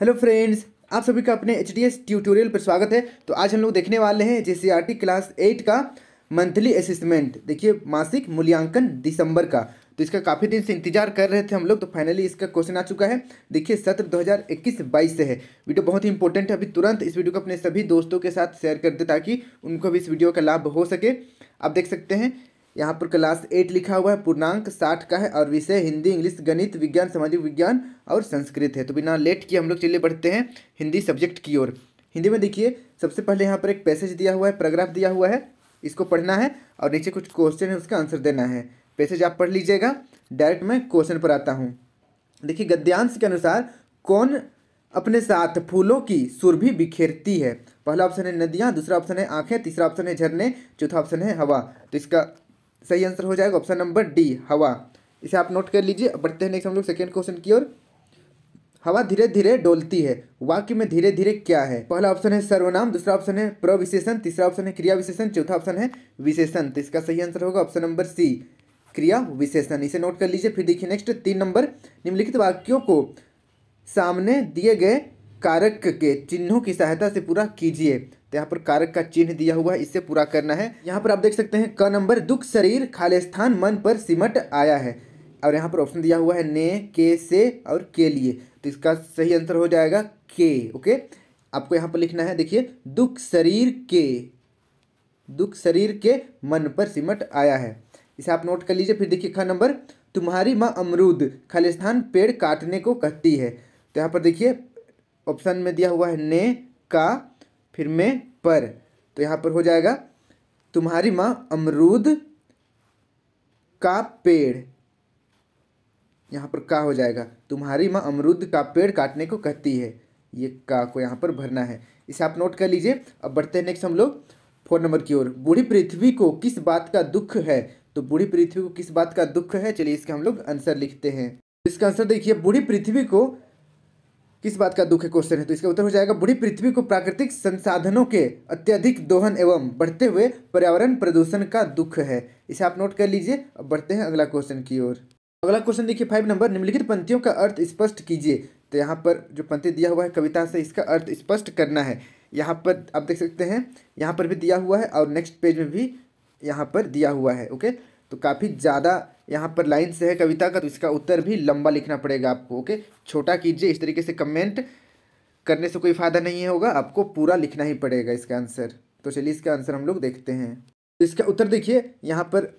Hello friends आप सभी का अपने एच ट्यूटोरियल पर स्वागत है तो आज हम लोग देखने वाले हैं जे क्लास एट का मंथली असेसमेंट देखिए मासिक मूल्यांकन दिसंबर का तो इसका काफ़ी दिन से इंतजार कर रहे थे हम लोग तो फाइनली इसका क्वेश्चन आ चुका है देखिए सत्र 2021-22 से है वीडियो बहुत ही इंपॉर्टेंट है अभी तुरंत इस वीडियो को अपने सभी दोस्तों के साथ शेयर कर दे ताकि उनको भी इस वीडियो का लाभ हो सके आप देख सकते हैं यहाँ पर क्लास एट लिखा हुआ है पूर्णांक साठ का है और विषय हिंदी इंग्लिश गणित विज्ञान सामाजिक विज्ञान और संस्कृत है तो बिना लेट किए हम लोग चलिए बढ़ते हैं हिंदी सब्जेक्ट की ओर हिंदी में देखिए सबसे पहले यहाँ पर एक पैसेज दिया हुआ है पैराग्राफ दिया हुआ है इसको पढ़ना है और नीचे कुछ क्वेश्चन है उसका आंसर देना है पैसेज आप पढ़ लीजिएगा डायरेक्ट मैं क्वेश्चन पर आता हूँ देखिए गद्यांश के अनुसार कौन अपने साथ फूलों की सुरभि बिखेरती है पहला ऑप्शन है नदियाँ दूसरा ऑप्शन है आँखें तीसरा ऑप्शन है झरने चौथा ऑप्शन है हवा तो इसका सही आंसर हो जाएगा ऑप्शन नंबर डी हवा इसे आप नोट कर लीजिए बढ़ते हैं नेक्स्ट हम लोग सेकेंड क्वेश्चन की ओर हवा धीरे धीरे डोलती है वाक्य में धीरे धीरे क्या है पहला ऑप्शन है सर्वनाम दूसरा ऑप्शन है प्रविशेषण तीसरा ऑप्शन है क्रिया विशेषण चौथा ऑप्शन है विशेषण तो इसका सही आंसर होगा ऑप्शन नंबर सी क्रिया विशेषण इसे नोट कर लीजिए फिर देखिए नेक्स्ट तीन नंबर निम्नलिखित वाक्यों को सामने दिए गए कारक के चिन्हों की सहायता से पूरा कीजिए तो यहाँ पर कारक का चिन्ह दिया हुआ है इससे पूरा करना है यहाँ पर आप देख सकते हैं क नंबर दुख शरीर खालिस्थान मन पर सिमट आया है और यहाँ पर ऑप्शन दिया हुआ है ने के से और के लिए तो इसका सही आंसर हो जाएगा के ओके आपको यहाँ पर लिखना है देखिए दुख शरीर के दुख शरीर के मन पर सिमट आया है इसे आप नोट कर लीजिए फिर देखिए ख नंबर तुम्हारी माँ अमरूद खालिस्थान पेड़ काटने को कहती है तो यहाँ पर देखिए ऑप्शन में दिया हुआ है ने का फिर में पर तो यहाँ पर हो जाएगा तुम्हारी माँ अमरूद का पेड़ यहाँ पर का हो जाएगा तुम्हारी माँ अमरूद का पेड़ काटने को कहती है ये का को यहाँ पर भरना है इसे आप नोट कर लीजिए अब बढ़ते हैं नेक्स्ट हम लोग फोर नंबर की ओर बूढ़ी पृथ्वी को किस बात का दुख है तो बूढ़ी पृथ्वी को किस बात का दुख है चलिए इसका हम लोग आंसर लिखते हैं इसका आंसर देखिए बूढ़ी पृथ्वी को किस बात का दुख है क्वेश्चन है तो इसका उत्तर हो जाएगा बुढ़ी पृथ्वी को प्राकृतिक संसाधनों के अत्यधिक दोहन एवं बढ़ते हुए पर्यावरण प्रदूषण का दुख है इसे आप नोट कर लीजिए अब बढ़ते हैं अगला क्वेश्चन की ओर अगला क्वेश्चन देखिए फाइव नंबर निम्नलिखित पंक्तियों का अर्थ स्पष्ट कीजिए तो यहाँ पर जो पंक्ति दिया हुआ है कविता से इसका अर्थ स्पष्ट करना है यहाँ पर आप देख सकते हैं यहाँ पर भी दिया हुआ है और नेक्स्ट पेज में भी यहाँ पर दिया हुआ है ओके तो काफ़ी ज़्यादा यहाँ पर लाइन से है कविता का तो इसका उत्तर भी लंबा लिखना पड़ेगा आपको ओके छोटा कीजिए इस तरीके से कमेंट करने से कोई फ़ायदा नहीं होगा आपको पूरा लिखना ही पड़ेगा इसका आंसर तो चलिए इसका आंसर हम लोग देखते हैं तो इसका उत्तर देखिए यहाँ पर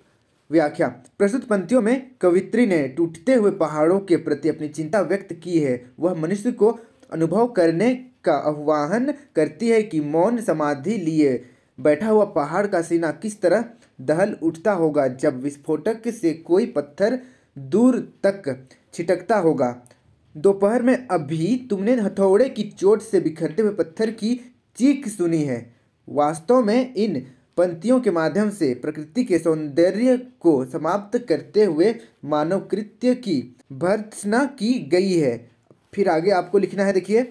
व्याख्या प्रस्तुत पंक्तियों में कवित्री ने टूटते हुए पहाड़ों के प्रति अपनी चिंता व्यक्त की है वह मनुष्य को अनुभव करने का आह्वान करती है कि मौन समाधि लिए बैठा हुआ पहाड़ का सीना किस तरह दहल उठता होगा जब विस्फोटक से कोई पत्थर दूर तक छिटकता होगा दोपहर में अभी तुमने हथौड़े की चोट से बिखरते हुए पत्थर की चीख सुनी है वास्तव में इन पंक्तियों के माध्यम से प्रकृति के सौंदर्य को समाप्त करते हुए मानव कृत्य की भर्त्सना की गई है फिर आगे आपको लिखना है देखिए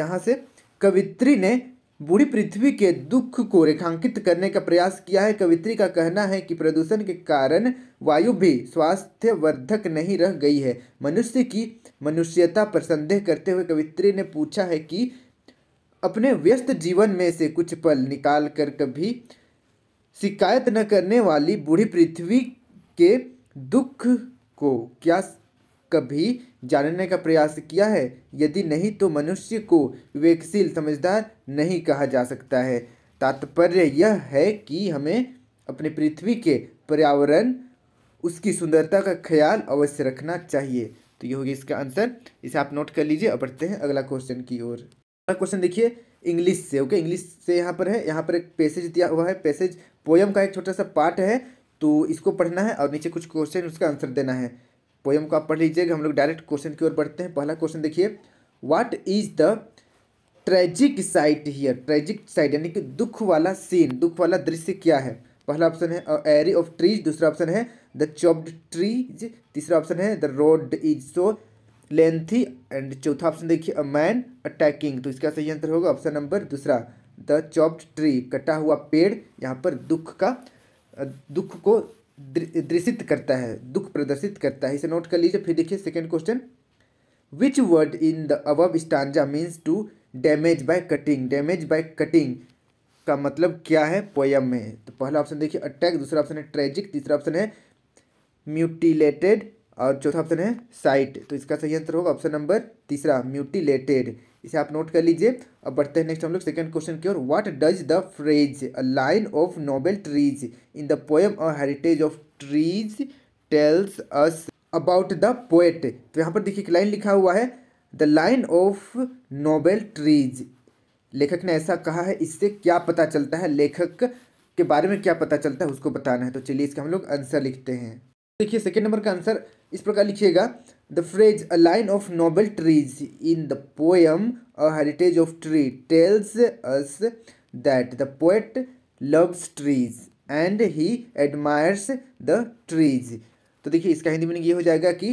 यहाँ से कवित्री ने बूढ़ी पृथ्वी के दुख को रेखांकित करने का प्रयास किया है कवित्री का कहना है कि प्रदूषण के कारण वायु भी स्वास्थ्यवर्धक नहीं रह गई है मनुष्य की मनुष्यता पर संदेह करते हुए कवित्री ने पूछा है कि अपने व्यस्त जीवन में से कुछ पल निकाल कर कभी शिकायत न करने वाली बूढ़ी पृथ्वी के दुख को क्या कभी जानने का प्रयास किया है यदि नहीं तो मनुष्य को विवेकशील समझदार नहीं कहा जा सकता है तात्पर्य यह है कि हमें अपने पृथ्वी के पर्यावरण उसकी सुंदरता का ख्याल अवश्य रखना चाहिए तो ये होगी इसका आंसर इसे आप नोट कर लीजिए और पढ़ते हैं अगला क्वेश्चन की ओर अगला क्वेश्चन देखिए इंग्लिश से ओके इंग्लिश से यहाँ पर है यहाँ पर एक पैसेज दिया हुआ है पैसेज पोयम का एक छोटा सा पार्ट है तो इसको पढ़ना है और नीचे कुछ क्वेश्चन उसका आंसर देना है पोएम को आप पढ़ लीजिएगा हम लोग डायरेक्ट क्वेश्चन की ओर बढ़ते हैं पहला क्वेश्चन देखिए what is the tragic sight here tragic sight यानी कि दुख वाला सीन दुख वाला दृश्य क्या है पहला ऑप्शन है एरी ऑफ ट्रीज दूसरा ऑप्शन है द चॉप्ड ट्रीज तीसरा ऑप्शन है the road is so lengthy and चौथा ऑप्शन देखिए अ मैन अटैकिंग तो इसका सही आंसर होगा ऑप्शन नंबर दूसरा द चॉप्ड ट्री कटा हुआ पेड़ यहाँ पर दुख का दुख को दृषित करता है दुख प्रदर्शित करता है इसे नोट कर लीजिए फिर देखिए second question which word in the above stanza means to damage by cutting damage by cutting का मतलब क्या है पोयम में तो पहला ऑप्शन देखिए अटैक दूसरा ऑप्शन है ट्रेजिक तीसरा ऑप्शन है म्यूटिलेटेड और चौथा ऑप्शन है साइट तो इसका सही आंसर होगा ऑप्शन नंबर तीसरा म्यूटिलेटेड इसे आप नोट कर लीजिए अब बढ़ते हैं नेक्स्ट हम लोग सेकंड क्वेश्चन की ओर what does the phrase a line of noble trees in the poem a heritage of trees tells us about the poet तो यहाँ पर देखिए एक लाइन लिखा हुआ है the line of noble trees लेखक ने ऐसा कहा है इससे क्या पता चलता है लेखक के बारे में क्या पता चलता है उसको बताना है तो चलिए इसका हम लोग आंसर लिखते हैं देखिए सेकेंड नंबर का आंसर इस प्रकार लिखिएगा The phrase a line of noble trees in the poem A Heritage of Tree tells us that the poet loves trees and he admires the trees. तो देखिए इसका हिंदी मीनिंग ये हो जाएगा कि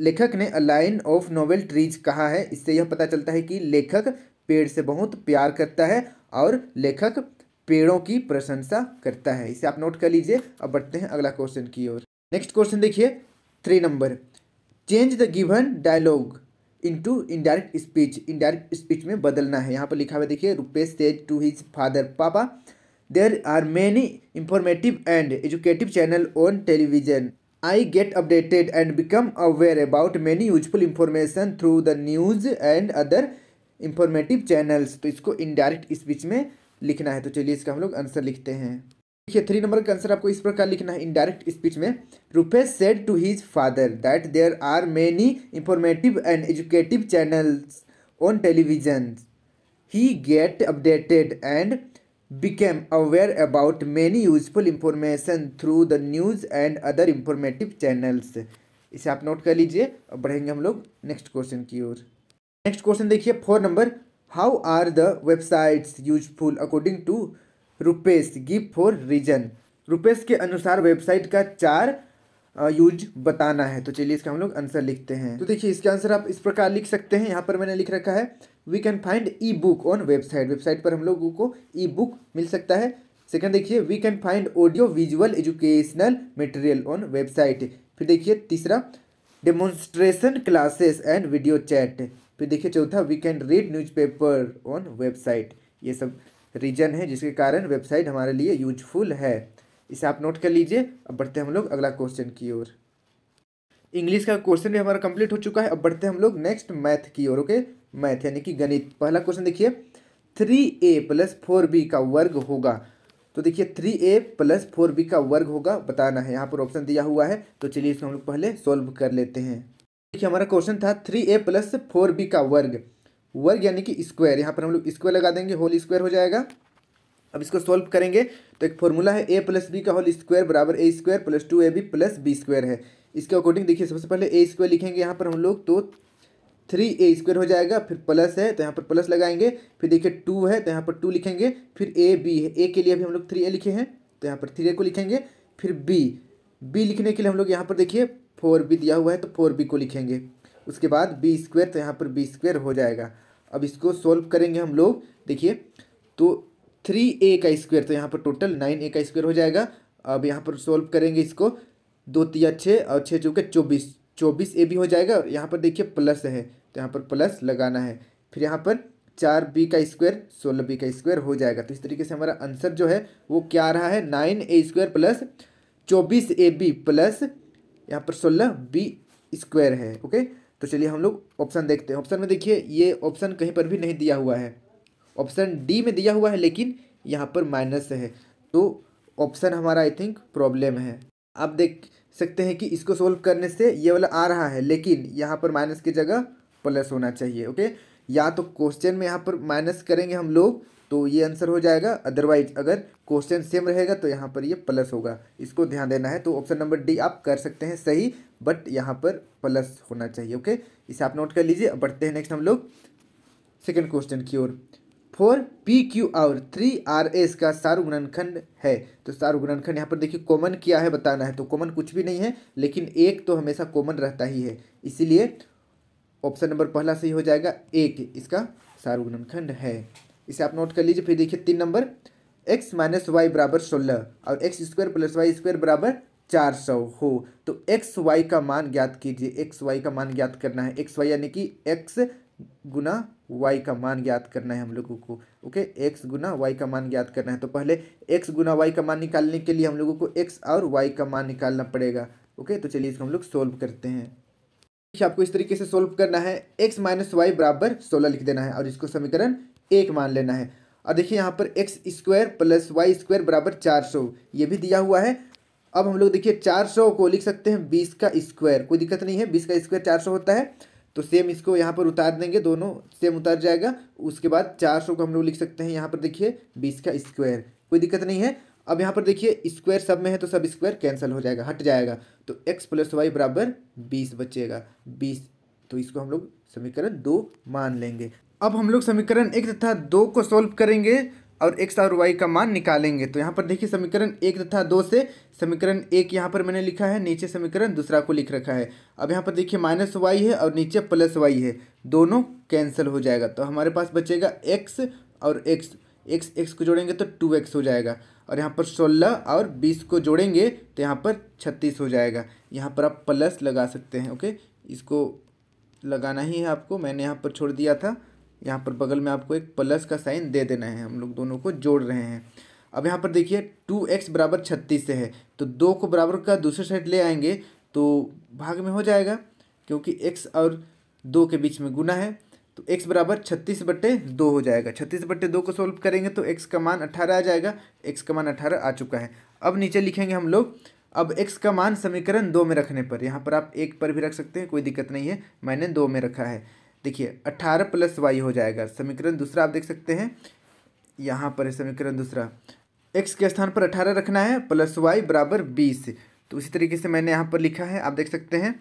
लेखक ने a line of novel trees कहा है इससे यह पता चलता है कि लेखक पेड़ से बहुत प्यार करता है और लेखक पेड़ों की प्रशंसा करता है इसे आप नोट कर लीजिए अब बढ़ते हैं अगला क्वेश्चन की ओर नेक्स्ट क्वेश्चन देखिए three number change the given dialogue into indirect speech indirect speech में बदलना है यहाँ पर लिखा हुआ देखिए Rupesh says to his father papa there are many informative and educative channel on television I get updated and become aware about many useful information through the news and other informative channels तो इसको indirect speech में लिखना है तो चलिए इसका हम लोग आंसर लिखते हैं देखिए थ्री नंबर का आंसर आपको इस प्रकार लिखना है इनडायरेक्ट स्पीच में Rupesh said to his father that there are many informative and educative channels on television he get updated and became aware about many useful information through the news and other informative channels इसे आप note कर लीजिए और बढ़ेंगे हम लोग next question की ओर नेक्स्ट क्वेश्चन देखिए four number how are the websites useful according to Rupesh give four reason Rupesh के अनुसार वेबसाइट का चार यूज बताना है तो चलिए इसका हम लोग आंसर लिखते हैं तो देखिए इसका आंसर आप इस प्रकार लिख सकते हैं यहाँ पर मैंने लिख रखा है we can find e book on website website पर हम लोगों को ई बुक मिल सकता है सेकंड देखिए we can find audio visual educational material on website फिर देखिए तीसरा demonstration classes and video chat फिर देखिए चौथा we can read newspaper on website ये सब रीजन है जिसके कारण वेबसाइट हमारे लिए यूजफुल है इसे आप नोट कर लीजिए अब बढ़ते हैं हम लोग अगला क्वेश्चन की ओर इंग्लिश का क्वेश्चन भी हमारा कंप्लीट हो चुका है अब बढ़ते हैं हम लोग नेक्स्ट मैथ की ओर ओके मैथ यानी कि गणित पहला क्वेश्चन देखिए three A plus four B का वर्ग होगा तो देखिए three A plus four B का वर्ग होगा बताना है यहाँ पर ऑप्शन दिया हुआ है तो चलिए इसको हम लोग पहले सॉल्व कर लेते हैं देखिए हमारा क्वेश्चन था three A plus four B का वर्ग वर्ग यानी कि स्क्वायर यहाँ पर हम लोग स्क्वायर लगा देंगे होल स्क्वायर हो जाएगा अब इसको सॉल्व करेंगे तो एक फॉर्मूला है ए प्लस बी का होल स्क्वायर बराबर A square plus two A B plus B square है इसके अकॉर्डिंग देखिए सबसे पहले ए स्क्वायर लिखेंगे यहाँ पर हम लोग तो थ्री ए स्क्वायर हो जाएगा फिर प्लस है तो यहाँ पर प्लस लगाएंगे फिर देखिए टू है तो यहाँ पर टू लिखेंगे फिर ए बी है ए के लिए अभी हम लोग थ्री ए लिखे हैं तो यहाँ पर थ्री ए को लिखेंगे फिर बी बी लिखने के लिए हम लोग यहाँ पर देखिए फोर बी दिया हुआ है तो फोर बी को लिखेंगे उसके बाद बी स्क्वायर तो यहाँ पर बी स्क्वायर हो जाएगा अब इसको सॉल्व करेंगे हम लोग देखिए तो थ्री ए का स्क्वायर तो यहाँ पर टोटल नाइन ए का स्क्वायर हो जाएगा अब यहाँ पर सॉल्व करेंगे इसको दो तिया छः और छः चौके चौबीस चौबीस ए भी हो जाएगा और यहाँ पर देखिए प्लस है तो यहाँ पर प्लस लगाना है फिर यहाँ पर चार बी का स्क्वायर सोलह बी का स्क्वायर हो जाएगा तो इस तरीके से हमारा आंसर जो है वो क्या आ रहा है नाइन ए स्क्वायर प्लस चौबीस ए बी प्लस यहाँ पर सोलह बी स्क्वायर है ओके तो चलिए हम लोग ऑप्शन देखते हैं ऑप्शन में देखिए ये ऑप्शन कहीं पर भी नहीं दिया हुआ है ऑप्शन डी में दिया हुआ है लेकिन यहाँ पर माइनस है तो ऑप्शन हमारा आई थिंक प्रॉब्लम है आप देख सकते हैं कि इसको सोल्व करने से ये वाला आ रहा है लेकिन यहाँ पर माइनस की जगह प्लस होना चाहिए ओके या तो क्वेश्चन में यहाँ पर माइनस करेंगे हम लोग तो ये आंसर हो जाएगा अदरवाइज अगर क्वेश्चन सेम रहेगा तो यहाँ पर ये प्लस होगा इसको ध्यान देना है तो ऑप्शन नंबर डी आप कर सकते हैं सही बट यहाँ पर प्लस होना चाहिए ओके इसे आप नोट कर लीजिए बढ़ते हैं नेक्स्ट हम लोग सेकेंड क्वेश्चन की ओर फोर पी क्यू और थ्री आर एस का सार्वगुणनखंड है तो सार्वगुणनखंड यहाँ पर देखिए कॉमन क्या है बताना है तो कॉमन कुछ भी नहीं है लेकिन एक तो हमेशा कॉमन रहता ही है इसीलिए ऑप्शन नंबर पहला सही हो जाएगा एक इसका सार्वगुणनखंड है इसे आप नोट कर लीजिए फिर देखिए तीन नंबर एक्स माइनस वाई बराबर सोलह और X square plus Y square बराबर चार सौ हो तो एक्स वाई का मान ज्ञात कीजिए एक्स वाई का मान ज्ञात करना है एक्स वाई यानी कि एक्स गुना वाई का मान ज्ञात करना है हम लोगों को ओके एक्स गुना वाई का मान ज्ञात करना है तो पहले एक्स गुना वाई का मान निकालने के लिए हम लोगों को एक्स और वाई का मान निकालना पड़ेगा ओके तो चलिए इसको हम लोग सोल्व करते हैं आपको इस तरीके से सोल्व करना है एक्स माइनस वाई बराबर सोलह लिख देना है और इसको समीकरण एक मान लेना है और देखिए यहाँ पर X square plus Y square बराबर चार सौ ये भी दिया हुआ है अब हम लोग देखिए चार सौ को लिख सकते हैं बीस का स्क्वायर कोई दिक्कत नहीं है बीस का स्क्वायर चार सौ होता है तो सेम इसको यहाँ पर उतार देंगे दोनों सेम उतार जाएगा उसके बाद चार सौ को हम लोग लिख सकते हैं यहाँ पर देखिए बीस का स्क्वायर कोई दिक्कत नहीं है अब यहाँ पर देखिए स्क्वायर सब में है तो सब स्क्वायर कैंसिल हो जाएगा हट जाएगा तो एक्स प्लस वाई बराबर बीस बचेगा बीस तो इसको हम लोग समीकरण दो मान लेंगे अब हम लोग समीकरण एक तथा दो को सॉल्व करेंगे और एक्स और वाई का मान निकालेंगे तो यहाँ पर देखिए समीकरण एक तथा दो से समीकरण एक यहाँ पर मैंने लिखा है नीचे समीकरण दूसरा को लिख रखा है अब यहाँ पर देखिए माइनस वाई है और नीचे प्लस वाई है दोनों कैंसिल हो जाएगा तो हमारे पास बचेगा एक्स और एक्स एक्स एक्स को जोड़ेंगे तो टू एक्स हो जाएगा और यहाँ पर सोलह और बीस को जोड़ेंगे तो यहाँ पर छत्तीस हो जाएगा यहाँ पर आप प्लस लगा सकते हैं ओके इसको लगाना ही है आपको मैंने यहाँ पर छोड़ दिया था यहाँ पर बगल में आपको एक प्लस का साइन दे देना है हम लोग दोनों को जोड़ रहे हैं अब यहाँ पर देखिए टू एक्स बराबर छत्तीस से है तो दो को बराबर का दूसरे साइड ले आएंगे तो भाग में हो जाएगा क्योंकि एक्स और दो के बीच में गुना है तो एक्स बराबर छत्तीस बट्टे दो हो जाएगा छत्तीस बट्टे दो को सोल्व करेंगे तो एक्स का मान अट्ठारह आ जाएगा एक्स का मान अट्ठारह आ चुका है अब नीचे लिखेंगे हम लोग अब एक्स का मान समीकरण दो में रखने पर यहाँ पर आप एक पर भी रख सकते हैं कोई दिक्कत नहीं है मैंने दो में रखा है देखिए अट्ठारह प्लस वाई हो जाएगा समीकरण दूसरा आप देख सकते हैं यहाँ पर है समीकरण दूसरा एक्स के स्थान पर अठारह रखना है प्लस वाई बराबर बीस तो उसी तरीके से मैंने यहाँ पर लिखा है आप देख सकते हैं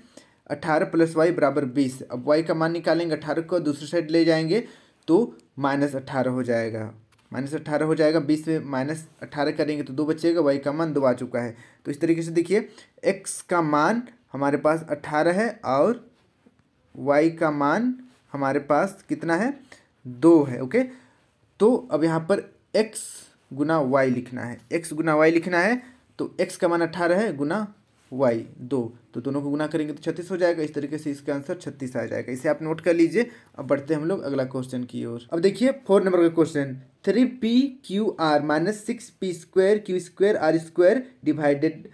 अठारह प्लस वाई बराबर बीस अब वाई का मान निकालेंगे अठारह को दूसरी साइड ले जाएंगे तो माइनस अट्ठारह हो जाएगा माइनस अट्ठारह हो जाएगा बीस में माइनस अट्ठारह करेंगे तो दो बचेगा वाई का मान दो आ चुका है तो इस तरीके से देखिए एक्स का मान हमारे पास अट्ठारह है और वाई का मान हमारे पास कितना है दो है ओके तो अब यहाँ पर एक्स गुना वाई लिखना है एक्स गुना वाई लिखना है तो एक्स का मान अट्ठारह है गुना वाई दो तो दोनों को गुना करेंगे तो छत्तीस हो जाएगा इस तरीके से इसका आंसर छत्तीस आ जाएगा इसे आप नोट कर लीजिए अब बढ़ते हैं हम लोग अगला क्वेश्चन की ओर अब देखिए फोर नंबर का question three P Q R minus six P square Q square R square divided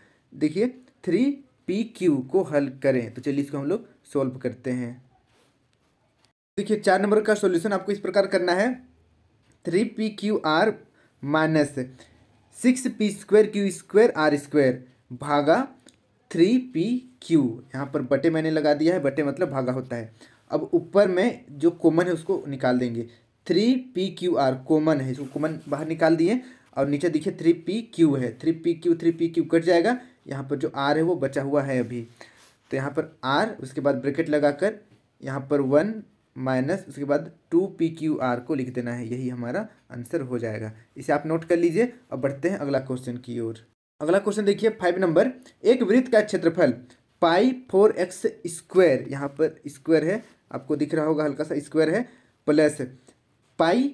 देखिए थ्री पी क्यू को हल करें तो चलिए इसको हम लोग सॉल्व करते हैं देखिए चार नंबर का सॉल्यूशन आपको इस प्रकार करना है three P Q R minus six P square Q square R square भागा थ्री पी क्यू यहाँ पर बटे मैंने लगा दिया है बटे मतलब भागा होता है अब ऊपर में जो कॉमन है उसको निकाल देंगे three P Q R common है इसको कॉमन बाहर निकाल दिए और नीचे देखिए थ्री पी क्यू है three P Q three P Q cut जाएगा यहाँ पर जो आर है वो बचा हुआ है अभी तो यहाँ पर आर उसके बाद ब्रैकेट लगाकर यहाँ पर वन माइनस उसके बाद टू पी क्यू आर को लिख देना है यही हमारा आंसर हो जाएगा इसे आप नोट कर लीजिए अब बढ़ते हैं अगला क्वेश्चन की ओर अगला क्वेश्चन देखिए फाइव नंबर एक वृत्त का क्षेत्रफल पाई फोर एक्स स्क्वायर यहाँ पर स्क्वायर है आपको दिख रहा होगा हल्का सा स्क्वायर है plus pi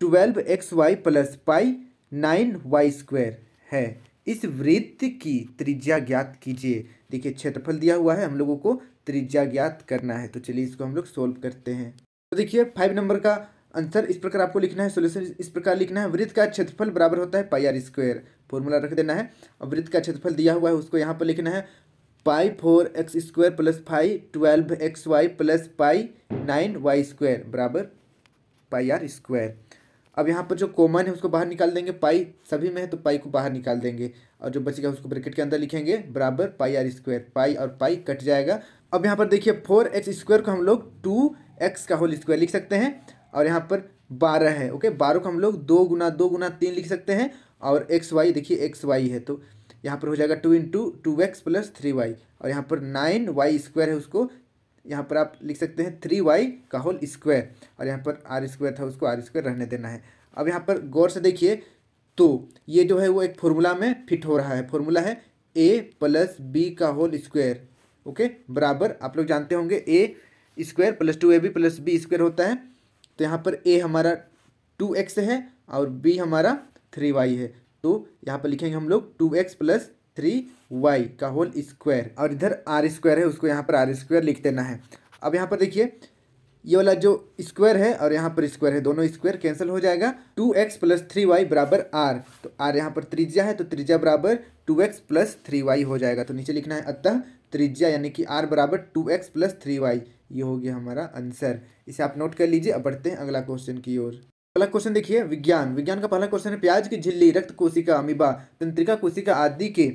twelve X Y plus pi nine Y square है इस वृत्त की त्रिज्या ज्ञात कीजिए देखिए क्षेत्रफल दिया हुआ है हम लोगों को त्रिज्या ज्ञात करना है तो चलिए इसको हम लोग सोल्व करते हैं तो देखिए फाइव नंबर का आंसर इस प्रकार आपको लिखना है सोल्यूशन इस प्रकार लिखना है वृत्त का क्षेत्रफल बराबर होता है पाई आर स्क्वेयर फॉर्मूला रख देना है और वृत्त का क्षेत्रफल दिया हुआ है उसको यहाँ पर लिखना है pi four X square plus five twelve X Y plus pi nine Y square बराबर पाई आर स्क्वायर अब यहाँ पर जो कॉमन है उसको बाहर निकाल देंगे पाई सभी में है तो पाई को बाहर निकाल देंगे और जो बचेगा उसको ब्रैकेट के अंदर लिखेंगे बराबर पाई आर स्क्वायर पाई और पाई कट जाएगा अब यहाँ पर देखिए फोर एक्स स्क्वायर को हम लोग टू एक्स का होल स्क्वायर लिख सकते हैं और यहाँ पर बारह है ओके बारह को हम लोग दो गुना दो गुना तीन लिख सकते हैं और एक्स वाई देखिए एक्स वाई है तो यहाँ पर हो जाएगा two two two x plus three Y और यहाँ पर नाइन वाई स्क्वायर है उसको यहाँ पर आप लिख सकते हैं थ्री वाई का होल स्क्वायर और यहाँ पर आर स्क्वायर था उसको आर स्क्वायर रहने देना है अब यहाँ पर गौर से देखिए तो ये जो है वो एक फॉर्मूला में फिट हो रहा है फॉर्मूला है ए प्लस बी का होल स्क्वायर ओके बराबर आप लोग जानते होंगे A square plus two A B plus B square होता है तो यहाँ पर ए हमारा टू एक्स है और बी हमारा थ्री वाई है तो यहाँ पर लिखेंगे हम लोग two x plus three Y का होल स्क्वायर और इधर आर स्क्वायर है उसको यहाँ पर आर स्क्वायर लिख देना है अब यहाँ पर देखिए ये वाला जो स्क्वायर है और यहाँ पर स्क्वायर है दोनों स्क्वायर कैंसिल हो जाएगा two x plus three y बराबर आर तो आर यहाँ पर त्रिज्या है तो त्रिज्या बराबर two x plus three y हो जाएगा तो नीचे लिखना है अतः त्रिज्या यानी कि आर बराबर two x plus three y ये हो गया हमारा आंसर इसे आप नोट कर लीजिए अब बढ़ते हैं अगला क्वेश्चन की ओर पहला क्वेश्चन देखिए विज्ञान विज्ञान का पहला क्वेश्चन है प्याज की झिल्ली रक्त कोशिका अमीबा तंत्रिका कोशिका आदि के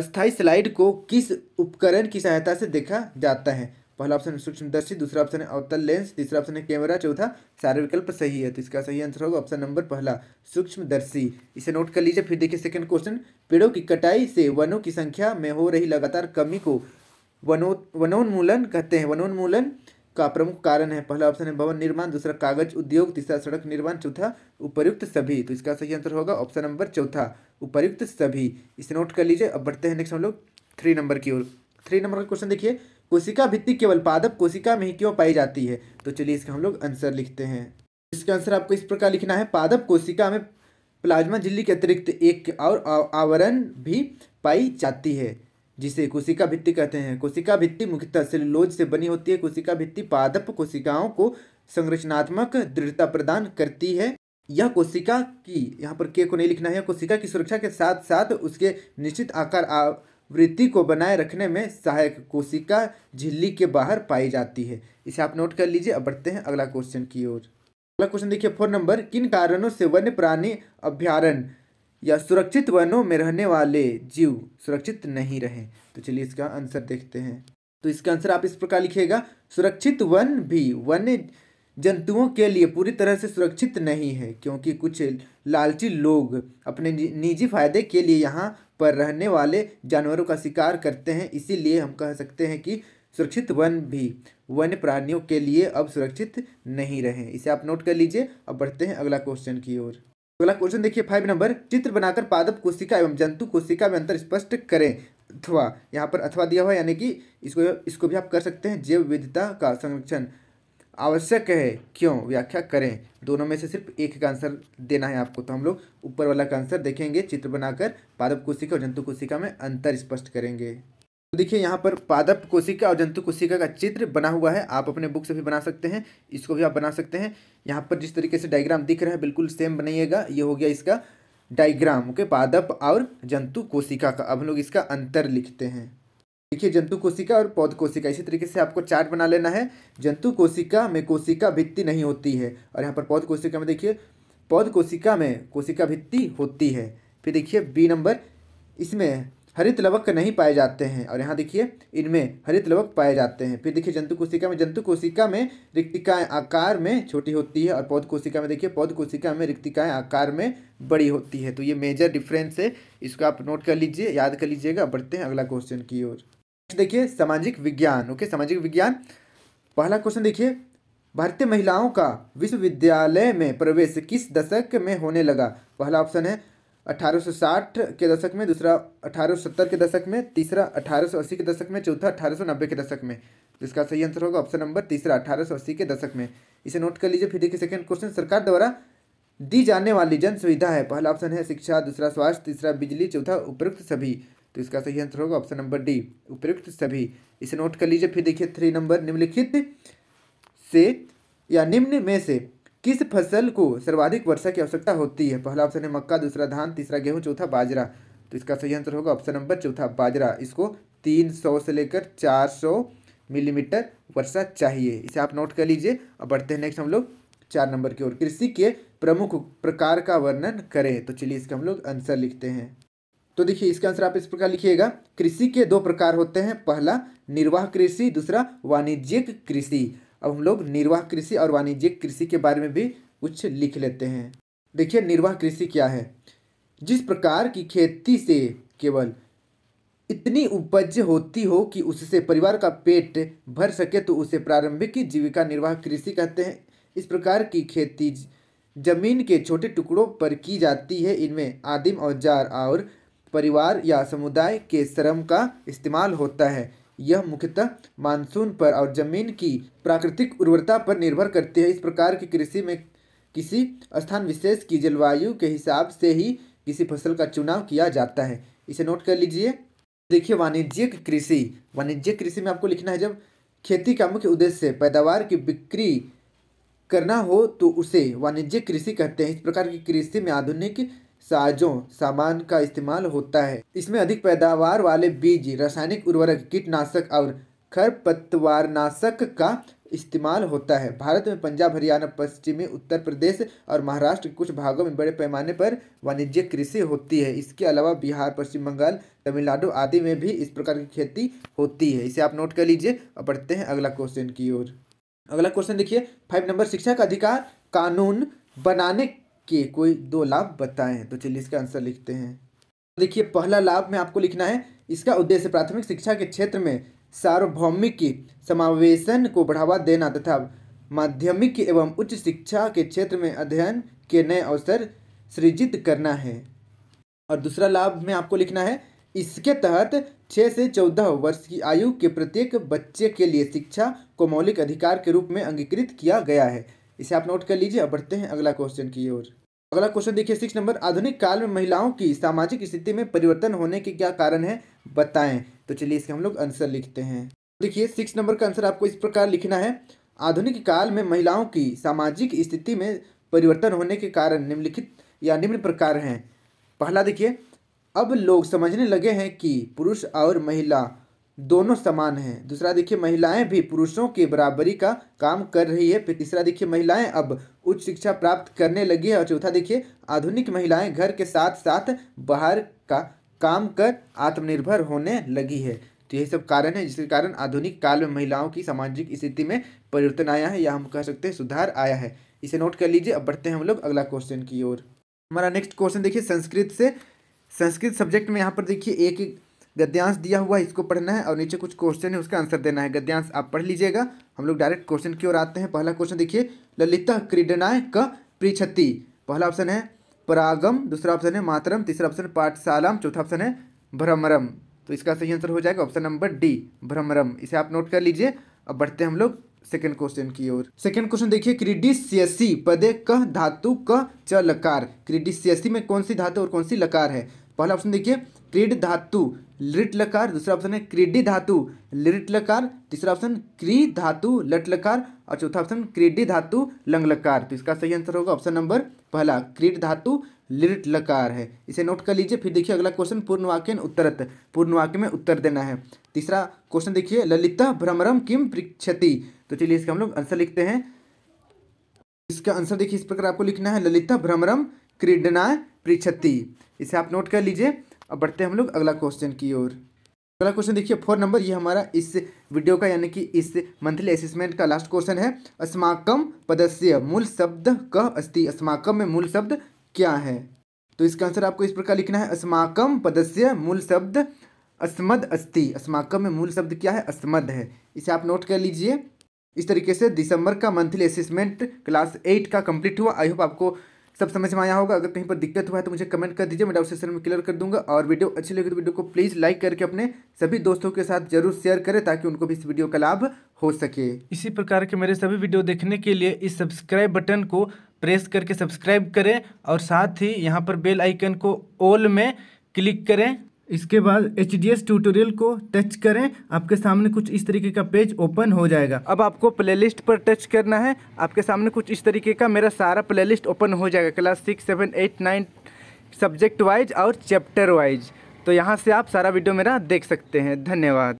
अस्थायी स्लाइड को किस उपकरण की सहायता से देखा जाता है पहला ऑप्शन है सूक्ष्मदर्शी दूसरा ऑप्शन है अवतल लेंस तीसरा ऑप्शन है कैमरा चौथा सारे विकल्प सही है तो इसका सही आंसर होगा ऑप्शन नंबर पहला सूक्ष्मदर्शी इसे नोट कर लीजिए फिर देखिए सेकंड क्वेश्चन पेड़ों की कटाई से वनों की संख्या में हो रही लगातार कमी को वनो वनोन्मूलन कहते हैं वनोन्मूलन का प्रमुख कारण है पहला ऑप्शन है भवन निर्माण दूसरा कागज उद्योग तीसरा सड़क निर्माण चौथा उपयुक्त सभी तो इसका सही आंसर होगा ऑप्शन नंबर चौथा उपयुक्त सभी इसे नोट कर लीजिए अब बढ़ते हैं नेक्स्ट हम लोग थ्री नंबर की ओर थ्री नंबर का क्वेश्चन देखिए कोशिका भित्ति केवल पादप कोशिका में ही क्यों पाई जाती है तो चलिए इसका हम लोग आंसर लिखते हैं इसका आंसर आपको इस प्रकार लिखना है पादप कोशिका में प्लाज्मा झिल्ली के अतिरिक्त एक और आवरण भी पाई जाती है जिसे कोशिका भित्ति कहते हैं कोशिका भित्ति मुख्यतः सेलुलोज से बनी होती है कोशिका भित्ति पादप कोशिकाओं को संरचनात्मक दृढ़ता प्रदान करती है यह कोशिका की यहाँ पर के को नहीं लिखना है कोशिका की सुरक्षा के साथ साथ उसके निश्चित आकार वृत्ति को बनाए रखने में सहायक कोशिका झिल्ली के बाहर पाई जाती है इसे आप नोट कर लीजिए अब बढ़ते हैं अगला क्वेश्चन की ओर अगला क्वेश्चन देखिए फोर नंबर किन कारणों से वन्य प्राणी अभ्यारण या सुरक्षित वनों में रहने वाले जीव सुरक्षित नहीं रहे तो चलिए इसका आंसर देखते हैं तो इसका आंसर आप इस प्रकार लिखिएगा सुरक्षित वन भी वन्य जंतुओं के लिए पूरी तरह से सुरक्षित नहीं है क्योंकि कुछ लालची लोग अपने निजी फायदे के लिए यहाँ पर रहने वाले जानवरों का शिकार करते हैं इसीलिए हम कह सकते हैं कि सुरक्षित वन भी वन्य प्राणियों के लिए अब सुरक्षित नहीं रहे इसे आप नोट कर लीजिए अब बढ़ते हैं अगला क्वेश्चन की ओर अगला क्वेश्चन देखिए फाइव नंबर चित्र बनाकर पादप कोशिका एवं जंतु कोशिका में अंतर स्पष्ट करें अथवा यहाँ पर अथवा दिया हुआ यानी कि इसको इसको भी आप कर सकते हैं जैव विविधता का संरक्षण आवश्यक है क्यों व्याख्या करें दोनों में से सिर्फ एक का आंसर देना है आपको तो हम लोग ऊपर वाला का आंसर देखेंगे चित्र बनाकर पादप कोशिका और जंतु कोशिका में अंतर स्पष्ट करेंगे तो देखिए यहाँ पर पादप कोशिका और जंतु कोशिका का चित्र बना हुआ है आप अपने बुक से भी बना सकते हैं इसको भी आप बना सकते हैं यहाँ पर जिस तरीके से डायग्राम दिख रहा है बिल्कुल सेम बनाइएगा ये हो गया इसका डायग्राम ओके पादप और जंतु कोशिका का अब हम लोग इसका अंतर लिखते हैं देखिए जंतु कोशिका और पौध कोशिका इसी तरीके से आपको चार्ट बना लेना है जंतु कोशिका में कोशिका भित्ति नहीं होती है और यहाँ पर पौध कोशिका में देखिए पौध कोशिका में कोशिका भित्ति होती है फिर देखिए बी नंबर इसमें हरित लवक नहीं पाए जाते हैं और यहाँ देखिए इनमें हरित लवक पाए जाते हैं फिर देखिए जंतु कोशिका में जंतु कोशिका में रिक्तिकाएँ आकार में छोटी होती है और पौध कोशिका में देखिए पौध कोशिका में रिक्तिकाएँ आकार में बड़ी होती है तो ये मेजर डिफरेंस है इसको आप नोट कर लीजिए याद कर लीजिएगा बढ़ते हैं अगला क्वेश्चन की ओर देखिए सामाजिक विज्ञान ओके सामाजिक विज्ञान पहला क्वेश्चन देखिए भारतीय महिलाओं का विश्वविद्यालय में प्रवेश किस दशक में होने लगा पहला ऑप्शन है 1860 के दशक में दूसरा 1870 के दशक में तीसरा 1880 के दशक में चौथा 1890 के दशक में जिसका सही आंसर होगा ऑप्शन नंबर तीसरा 1880 के दशक में इसे नोट कर लीजिए फिर देखिए सेकंड क्वेश्चन सरकार द्वारा दी जाने वाली जन सुविधा है पहला ऑप्शन है शिक्षा दूसरा स्वास्थ्य तीसरा बिजली चौथा उपयुक्त सभी तो इसका सही आंसर होगा ऑप्शन नंबर डी उपयुक्त सभी इसे नोट कर लीजिए फिर देखिए थ्री नंबर निम्नलिखित से या निम्न में से किस फसल को सर्वाधिक वर्षा की आवश्यकता होती है पहला ऑप्शन है मक्का दूसरा धान तीसरा गेहूं चौथा बाजरा तो इसका सही आंसर होगा ऑप्शन नंबर चौथा बाजरा इसको तीन सौ से लेकर चार सौ मिलीमीटर वर्षा चाहिए इसे आप नोट कर लीजिए और बढ़ते हैं नेक्स्ट हम लोग चार नंबर की ओर कृषि के प्रमुख प्रकार का वर्णन करें तो चलिए इसका हम लोग आंसर लिखते हैं तो देखिए इसका आंसर आप इस प्रकार लिखिएगा कृषि के दो प्रकार होते हैं पहला निर्वाह कृषि दूसरा वाणिज्यिक कृषि अब हम लोग निर्वाह कृषि और वाणिज्यिक कृषि के बारे में भी कुछ लिख लेते हैं देखिए निर्वाह कृषि क्या है जिस प्रकार की खेती से केवल इतनी उपज होती हो कि उससे परिवार का पेट भर सके तो उसे प्रारंभिक जीविका निर्वाह कृषि कहते हैं इस प्रकार की खेती जमीन के छोटे टुकड़ों पर की जाती है इनमें आदिम औजार और परिवार या समुदाय के श्रम का इस्तेमाल होता है यह मुख्यतः मानसून पर और जमीन की प्राकृतिक उर्वरता पर निर्भर करती है इस प्रकार की कृषि में किसी स्थान विशेष की जलवायु के हिसाब से ही किसी फसल का चुनाव किया जाता है इसे नोट कर लीजिए देखिए वाणिज्यिक कृषि वाणिज्यिक कृषि में आपको लिखना है जब खेती का मुख्य उद्देश्य पैदावार की बिक्री करना हो तो उसे वाणिज्यिक कृषि कहते हैं इस प्रकार की कृषि में आधुनिक साजों सामान का इस्तेमाल होता है इसमें अधिक पैदावार वाले बीज रासायनिक उर्वरक कीटनाशक और नाशक का इस्तेमाल होता है भारत में पंजाब हरियाणा पश्चिमी उत्तर प्रदेश और महाराष्ट्र के कुछ भागों में बड़े पैमाने पर वाणिज्यिक कृषि होती है इसके अलावा बिहार पश्चिम बंगाल तमिलनाडु आदि में भी इस प्रकार की खेती होती है इसे आप नोट कर लीजिए और पढ़ते हैं अगला क्वेश्चन की ओर अगला क्वेश्चन देखिए फाइव नंबर शिक्षा का अधिकार कानून बनाने के कोई दो लाभ बताएं तो चलिए इसका आंसर लिखते हैं देखिए पहला लाभ में आपको लिखना है इसका उद्देश्य प्राथमिक शिक्षा के क्षेत्र में सार्वभौमिक समावेशन को बढ़ावा देना तथा माध्यमिक एवं उच्च शिक्षा के क्षेत्र में अध्ययन के नए अवसर सृजित करना है और दूसरा लाभ में आपको लिखना है इसके तहत छः से चौदह वर्ष की आयु के प्रत्येक बच्चे के लिए शिक्षा को मौलिक अधिकार के रूप में अंगीकृत किया गया है इसे आप नोट कर लीजिए अब बढ़ते हैं अगला क्वेश्चन की ओर अगला क्वेश्चन देखिए सिक्स नंबर आधुनिक काल में महिलाओं की सामाजिक स्थिति में परिवर्तन होने के क्या कारण है बताएं तो चलिए इसके हम लोग आंसर लिखते हैं देखिए सिक्स नंबर का आंसर आपको इस प्रकार लिखना है आधुनिक काल में महिलाओं की सामाजिक स्थिति में परिवर्तन होने के कारण निम्नलिखित या निम्न प्रकार हैं पहला देखिए अब लोग समझने लगे हैं कि पुरुष और महिला दोनों समान हैं दूसरा देखिए महिलाएं भी पुरुषों के बराबरी का काम कर रही है फिर तीसरा देखिए महिलाएं अब उच्च शिक्षा प्राप्त करने लगी है और चौथा देखिए आधुनिक महिलाएं घर के साथ साथ बाहर का काम कर आत्मनिर्भर होने लगी है तो यही सब कारण है जिसके कारण आधुनिक काल में महिलाओं की सामाजिक स्थिति में परिवर्तन आया है या हम कह सकते हैं सुधार आया है इसे नोट कर लीजिए अब बढ़ते हैं हम लोग अगला क्वेश्चन की ओर हमारा नेक्स्ट क्वेश्चन देखिए संस्कृत से संस्कृत सब्जेक्ट में यहाँ पर देखिए एक गद्यांश दिया हुआ है इसको पढ़ना है और नीचे कुछ क्वेश्चन है उसका आंसर देना है गद्यांश आप पढ़ लीजिएगा हम लोग डायरेक्ट क्वेश्चन की ओर आते हैं पहला क्वेश्चन देखिए ललिता क्रीडनाय क पृछति पहला ऑप्शन है परागम दूसरा ऑप्शन है मातरम तीसरा ऑप्शन पाठशालाम चौथा ऑप्शन है भ्रमरम तो इसका सही आंसर हो जाएगा ऑप्शन नंबर डी भ्रमरम इसे आप नोट कर लीजिए अब बढ़ते हैं हम लोग सेकेंड क्वेश्चन की ओर सेकेंड क्वेश्चन देखिए क्रीडिस्यसी पदे क धातु क च लकार क्रीडिस्यसी में कौन सी धातु और कौन सी लकार है पहला ऑप्शन देखिए क्रीड धातु लिट लकार दूसरा ऑप्शन है क्रीडी धातु लिट लकार तीसरा ऑप्शन क्री धातु लट लकार और चौथा ऑप्शन क्रीडी धातु लंग लकार तो इसका सही आंसर होगा ऑप्शन नंबर पहला क्रीड धातु लिट लकार है इसे नोट कर लीजिए फिर देखिए अगला क्वेश्चन पूर्ण वाक्य उत्तरत पूर्ण वाक्य में उत्तर देना है तीसरा क्वेश्चन देखिए ललिता भ्रमरम किम पृक्षति तो चलिए इसका हम लोग आंसर लिखते हैं इसका आंसर देखिए इस प्रकार आपको लिखना है ललिता भ्रमरम क्रीडना पृक्षति इसे आप नोट कर लीजिए अब बढ़ते हैं हम लोग अगला क्वेश्चन की ओर अगला क्वेश्चन देखिए फोर नंबर ये हमारा इस वीडियो का यानी कि इस मंथली असेसमेंट का लास्ट क्वेश्चन है अस्माकम पदस्य मूल शब्द क अस्थि अस्माकम में मूल शब्द क्या है तो इसका आंसर आपको इस प्रकार लिखना है अस्माकम पदस्य मूल शब्द अस्मद अस्थि अस्माकम में मूल शब्द क्या है अस्मद है इसे आप नोट कर लीजिए इस तरीके से दिसंबर का मंथली असेसमेंट क्लास एट का कंप्लीट हुआ आई होप आपको सब समझ में आया होगा अगर कहीं पर दिक्कत हुआ है तो मुझे कमेंट कर दीजिए मैं डाउट सेशन में क्लियर कर दूंगा और वीडियो अच्छी लगी तो वीडियो को प्लीज़ लाइक करके अपने सभी दोस्तों के साथ जरूर शेयर करें ताकि उनको भी इस वीडियो का लाभ हो सके इसी प्रकार के मेरे सभी वीडियो देखने के लिए इस सब्सक्राइब बटन को प्रेस करके सब्सक्राइब करें और साथ ही यहाँ पर बेल आइकन को ऑल में क्लिक करें इसके बाद एच डी एस ट्यूटोरियल को टच करें आपके सामने कुछ इस तरीके का पेज ओपन हो जाएगा अब आपको प्लेलिस्ट पर टच करना है आपके सामने कुछ इस तरीके का मेरा सारा प्लेलिस्ट ओपन हो जाएगा class six seven eight nine subject wise और चैप्टर वाइज तो यहाँ से आप सारा वीडियो मेरा देख सकते हैं धन्यवाद